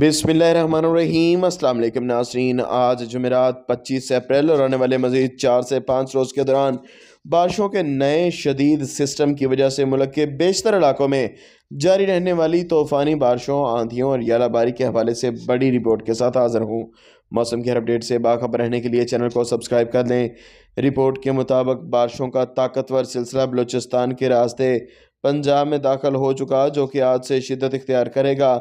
बिसमीम वालेकुम नासरीन आज जमेरात 25 अप्रैल और आने वाले मज़ीद चार से पाँच रोज़ के दौरान बारिशों के नए शदीद सिस्टम की वजह से मुल्क के बेशतर इलाकों में जारी रहने वाली तूफ़ानी बारिशों आंधियों और यालाबारी के हवाले से बड़ी रिपोर्ट के साथ हाज़िर हूँ मौसम की हर अपडेट से बाखबर रहने के लिए चैनल को सब्सक्राइब कर लें रिपोर्ट के मुताबिक बारिशों का ताकतवर सिलसिला बलूचिस्तान के रास्ते पंजाब में दाखिल हो चुका जो कि आज से शिदत इख्तियार करेगा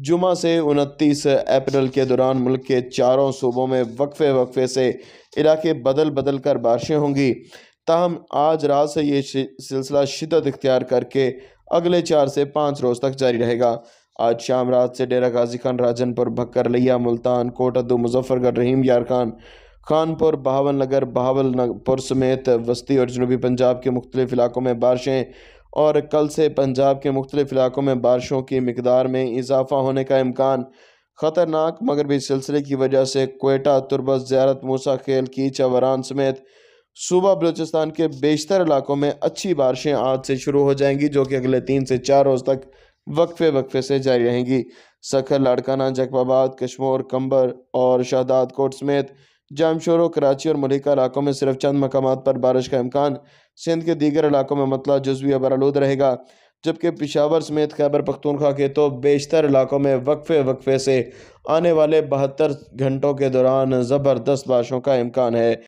जुमा से उनतीस अप्रैल के दौरान मुल्क के चारों सूबों में वक्फे वक्फे से इलाके बदल बदल कर बारिशें होंगी ताहम आज रात से ये सिलसिला शिदत इख्तियार करके अगले चार से पाँच रोज़ तक जारी रहेगा आज शाम रात से डेरा गाजी खान राजनपुर भक्कर लिया मुल्तान कोटद्दू मुजफ्फरगढ़ रहीम यार खान खानपुर बहावल नगर बहावलपुर समेत वस्ती और जनूबी पंजाब के मुख्तलिफ इलाकों में बारिशें और कल से पंजाब के मुख्तलिफ इलाकों में बारिशों की मकदार में इजाफा होने का इम्कान ख़तरनाक मगरबी सिलसिले की वजह से कोयटा तुरबस ज्यारत मूसा खेल की चवरान समेत सूबा बलूचिस्तान के बेशतर इलाकों में अच्छी बारिशें आज से शुरू हो जाएंगी जो कि अगले तीन से चार रोज़ तक वक्फे वक्फे से जारी रहेंगी सखर लाड़काना जकबाबाद कश्मोर कंबर और शहदाद कोट समेत जामशोर कराची और मलिका इलाकों में सिर्फ चंद मकाम पर बारिश का इम्कान सिंध के दीगर इलाकों में मतला जजवी बरालूद रहेगा जबकि पिशावर समेत खैबर पख्तूनख्वा के तो बेशतर इलाकों में वक्फे वक्फे से आने वाले बहत्तर घंटों के दौरान ज़बरदस्त बारिशों का इम्कान है